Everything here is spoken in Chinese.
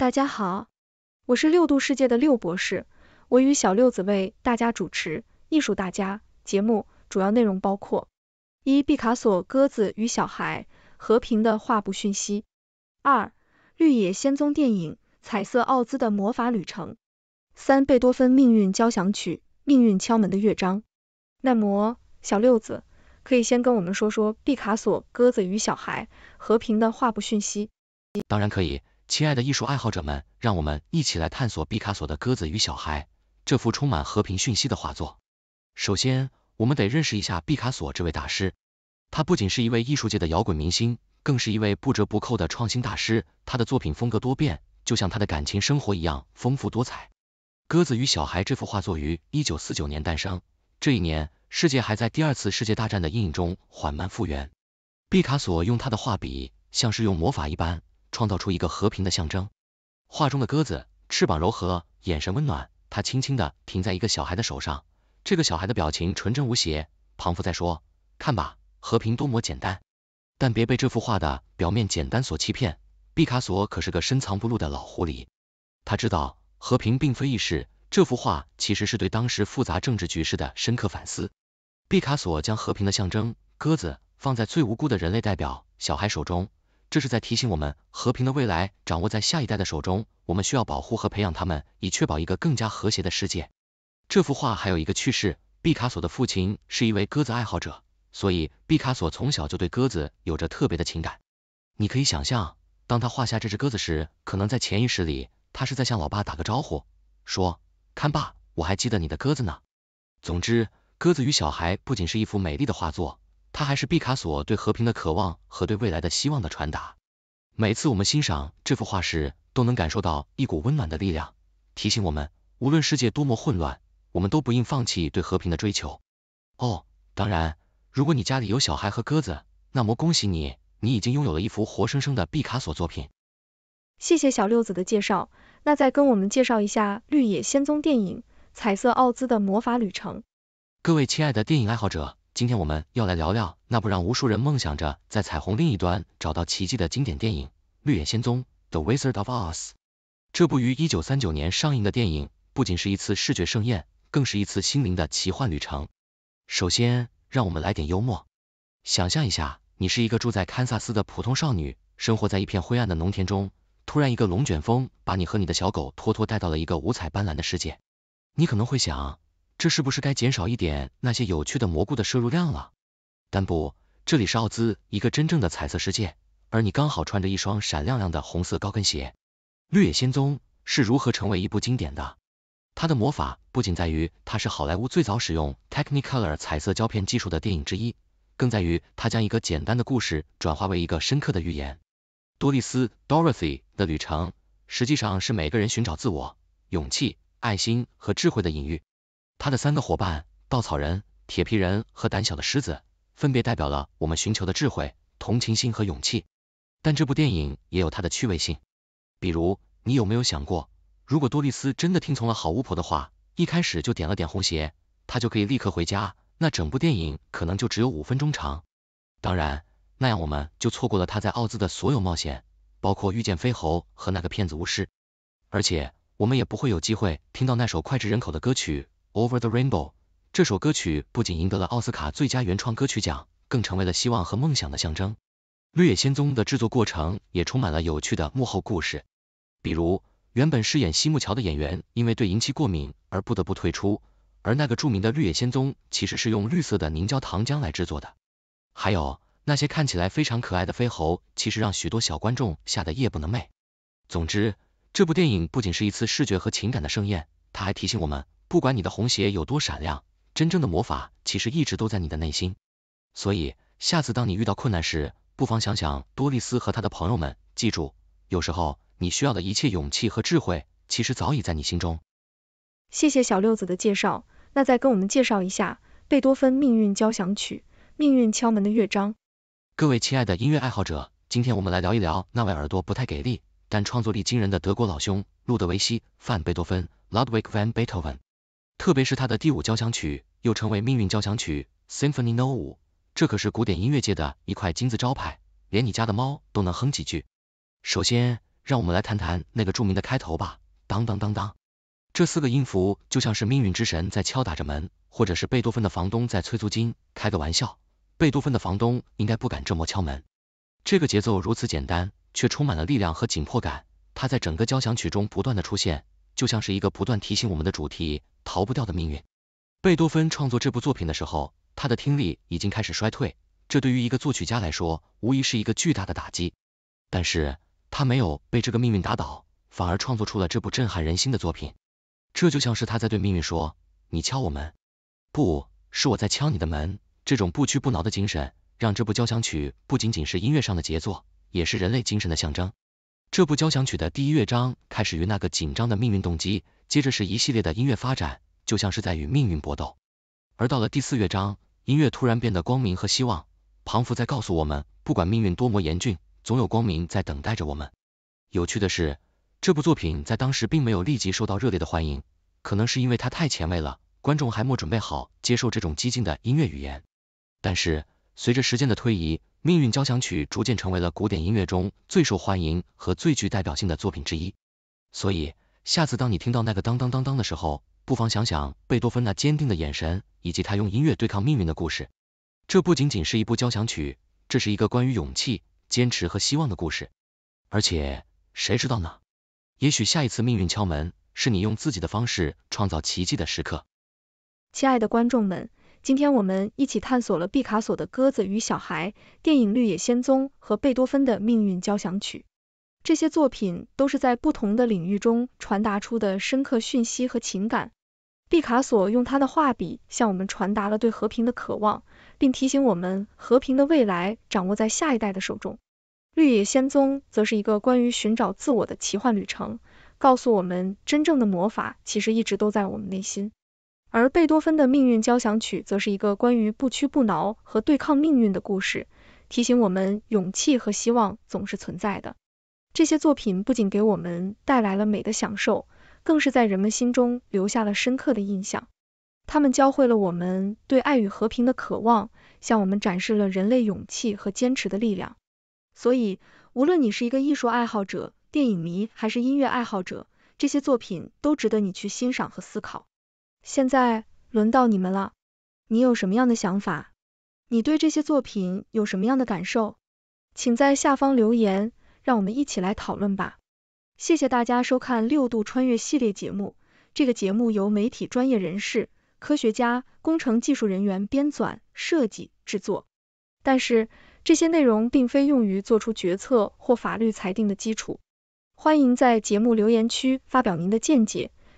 大家好，我是六度世界的六博士，我与小六子为大家主持艺术大家节目，主要内容包括：一、毕卡索鸽子与小孩和平的画布讯息；二、绿野仙踪电影彩色奥兹的魔法旅程；三、贝多芬命运交响曲命运敲门的乐章。那么，小六子可以先跟我们说说毕卡索鸽子与小孩和平的画布讯息。当然可以。亲爱的艺术爱好者们，让我们一起来探索毕卡索的《鸽子与小孩》这幅充满和平讯息的画作。首先，我们得认识一下毕卡索这位大师。他不仅是一位艺术界的摇滚明星，更是一位不折不扣的创新大师。他的作品风格多变，就像他的感情生活一样丰富多彩。《鸽子与小孩》这幅画作于一九四九年诞生，这一年世界还在第二次世界大战的阴影中缓慢复原。毕卡索用他的画笔，像是用魔法一般。创造出一个和平的象征，画中的鸽子翅膀柔和，眼神温暖，它轻轻的停在一个小孩的手上。这个小孩的表情纯真无邪。庞福在说，看吧，和平多么简单。但别被这幅画的表面简单所欺骗，毕卡索可是个深藏不露的老狐狸。他知道和平并非易事，这幅画其实是对当时复杂政治局势的深刻反思。毕卡索将和平的象征鸽子放在最无辜的人类代表小孩手中。这是在提醒我们，和平的未来掌握在下一代的手中。我们需要保护和培养他们，以确保一个更加和谐的世界。这幅画还有一个趣事，毕卡索的父亲是一位鸽子爱好者，所以毕卡索从小就对鸽子有着特别的情感。你可以想象，当他画下这只鸽子时，可能在潜意识里，他是在向老爸打个招呼，说：“看爸，我还记得你的鸽子呢。”总之，鸽子与小孩不仅是一幅美丽的画作。它还是毕卡索对和平的渴望和对未来的希望的传达。每次我们欣赏这幅画时，都能感受到一股温暖的力量，提醒我们，无论世界多么混乱，我们都不应放弃对和平的追求。哦，当然，如果你家里有小孩和鸽子，那么恭喜你，你已经拥有了一幅活生生的毕卡索作品。谢谢小六子的介绍，那再跟我们介绍一下绿野仙踪电影《彩色奥兹的魔法旅程》。各位亲爱的电影爱好者。今天我们要来聊聊那部让无数人梦想着在彩虹另一端找到奇迹的经典电影《绿野仙踪》The Wizard of Oz。这部于一九三九年上映的电影，不仅是一次视觉盛宴，更是一次心灵的奇幻旅程。首先，让我们来点幽默。想象一下，你是一个住在堪萨斯的普通少女，生活在一片灰暗的农田中。突然，一个龙卷风把你和你的小狗拖拖带到了一个五彩斑斓的世界。你可能会想。这是不是该减少一点那些有趣的蘑菇的摄入量了？但不，这里是奥兹，一个真正的彩色世界，而你刚好穿着一双闪亮亮的红色高跟鞋。《绿野仙踪》是如何成为一部经典的？它的魔法不仅在于它是好莱坞最早使用 Technicolor 彩色胶片技术的电影之一，更在于它将一个简单的故事转化为一个深刻的寓言。多丽丝 Dorothy 的旅程实际上是每个人寻找自我、勇气、爱心和智慧的隐喻。他的三个伙伴稻草人、铁皮人和胆小的狮子，分别代表了我们寻求的智慧、同情心和勇气。但这部电影也有它的趣味性，比如你有没有想过，如果多丽丝真的听从了好巫婆的话，一开始就点了点红鞋，她就可以立刻回家，那整部电影可能就只有五分钟长。当然，那样我们就错过了她在奥兹的所有冒险，包括遇见飞猴和那个骗子巫师，而且我们也不会有机会听到那首脍炙人口的歌曲。Over the Rainbow 这首歌曲不仅赢得了奥斯卡最佳原创歌曲奖，更成为了希望和梦想的象征。绿野仙踪的制作过程也充满了有趣的幕后故事，比如原本饰演西木桥的演员因为对银器过敏而不得不退出，而那个著名的绿野仙踪其实是用绿色的凝胶糖浆来制作的。还有那些看起来非常可爱的飞猴，其实让许多小观众吓得夜不能寐。总之，这部电影不仅是一次视觉和情感的盛宴。他还提醒我们，不管你的红鞋有多闪亮，真正的魔法其实一直都在你的内心。所以，下次当你遇到困难时，不妨想想多丽丝和他的朋友们。记住，有时候你需要的一切勇气和智慧，其实早已在你心中。谢谢小六子的介绍，那再跟我们介绍一下贝多芬《命运交响曲》命运敲门的乐章。各位亲爱的音乐爱好者，今天我们来聊一聊那位耳朵不太给力。但创作力惊人的德国老兄路德维希·范·贝多芬 （Ludwig van Beethoven），特别是他的第五交响曲，又称为《命运交响曲》（Symphony No. 5），这可是古典音乐界的一块金字招牌，连你家的猫都能哼几句。首先，让我们来谈谈那个著名的开头吧：当当当当，这四个音符就像是命运之神在敲打着门，或者是贝多芬的房东在催租金。开个玩笑，贝多芬的房东应该不敢这么敲门。这个节奏如此简单。却充满了力量和紧迫感，它在整个交响曲中不断的出现，就像是一个不断提醒我们的主题，逃不掉的命运。贝多芬创作这部作品的时候，他的听力已经开始衰退，这对于一个作曲家来说，无疑是一个巨大的打击。但是他没有被这个命运打倒，反而创作出了这部震撼人心的作品。这就像是他在对命运说，你敲我门，不是我在敲你的门。这种不屈不挠的精神，让这部交响曲不仅仅是音乐上的杰作。也是人类精神的象征。这部交响曲的第一乐章开始于那个紧张的命运动机，接着是一系列的音乐发展，就像是在与命运搏斗。而到了第四乐章，音乐突然变得光明和希望，庞福在告诉我们，不管命运多么严峻，总有光明在等待着我们。有趣的是，这部作品在当时并没有立即受到热烈的欢迎，可能是因为它太前卫了，观众还没准备好接受这种激进的音乐语言。但是，随着时间的推移，《命运交响曲》逐渐成为了古典音乐中最受欢迎和最具代表性的作品之一。所以，下次当你听到那个当当当当的时候，不妨想想贝多芬那坚定的眼神，以及他用音乐对抗命运的故事。这不仅仅是一部交响曲，这是一个关于勇气、坚持和希望的故事。而且，谁知道呢？也许下一次命运敲门，是你用自己的方式创造奇迹的时刻。亲爱的观众们。今天我们一起探索了毕卡索的《鸽子与小孩》、电影《绿野仙踪》和贝多芬的《命运交响曲》。这些作品都是在不同的领域中传达出的深刻讯息和情感。毕卡索用他的画笔向我们传达了对和平的渴望，并提醒我们和平的未来掌握在下一代的手中。《绿野仙踪》则是一个关于寻找自我的奇幻旅程，告诉我们真正的魔法其实一直都在我们内心。而贝多芬的命运交响曲则是一个关于不屈不挠和对抗命运的故事，提醒我们勇气和希望总是存在的。这些作品不仅给我们带来了美的享受，更是在人们心中留下了深刻的印象。他们教会了我们对爱与和平的渴望，向我们展示了人类勇气和坚持的力量。所以，无论你是一个艺术爱好者、电影迷还是音乐爱好者，这些作品都值得你去欣赏和思考。现在轮到你们了，你有什么样的想法？你对这些作品有什么样的感受？请在下方留言，让我们一起来讨论吧。谢谢大家收看六度穿越系列节目。这个节目由媒体专业人士、科学家、工程技术人员编纂、设计、制作。但是这些内容并非用于做出决策或法律裁定的基础。欢迎在节目留言区发表您的见解。